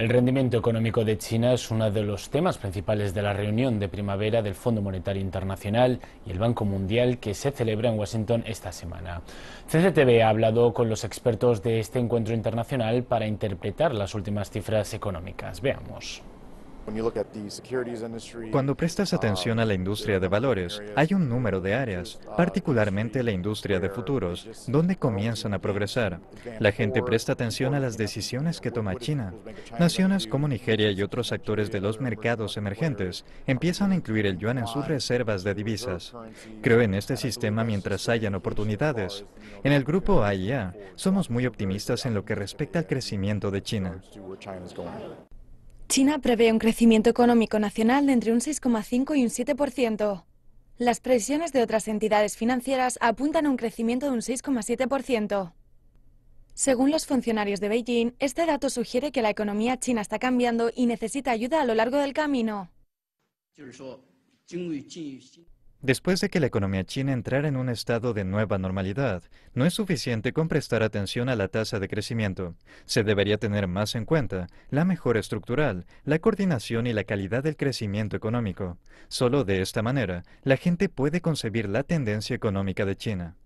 El rendimiento económico de China es uno de los temas principales de la reunión de primavera del Fondo Monetario Internacional y el Banco Mundial que se celebra en Washington esta semana. CCTV ha hablado con los expertos de este encuentro internacional para interpretar las últimas cifras económicas. Veamos. Cuando prestas atención a la um, industria de valores, hay un número de áreas, particularmente la industria de futuros, donde comienzan a progresar. La gente presta atención a las decisiones que toma China. Naciones como Nigeria y otros actores de los mercados emergentes empiezan a incluir el yuan en sus reservas de divisas. Creo en este sistema mientras hayan oportunidades. En el grupo AIA, somos muy optimistas en lo que respecta al crecimiento de China. China prevé un crecimiento económico nacional de entre un 6,5 y un 7%. Las previsiones de otras entidades financieras apuntan a un crecimiento de un 6,7%. Según los funcionarios de Beijing, este dato sugiere que la economía china está cambiando y necesita ayuda a lo largo del camino. Después de que la economía china entrara en un estado de nueva normalidad, no es suficiente con prestar atención a la tasa de crecimiento. Se debería tener más en cuenta la mejora estructural, la coordinación y la calidad del crecimiento económico. Solo de esta manera, la gente puede concebir la tendencia económica de China.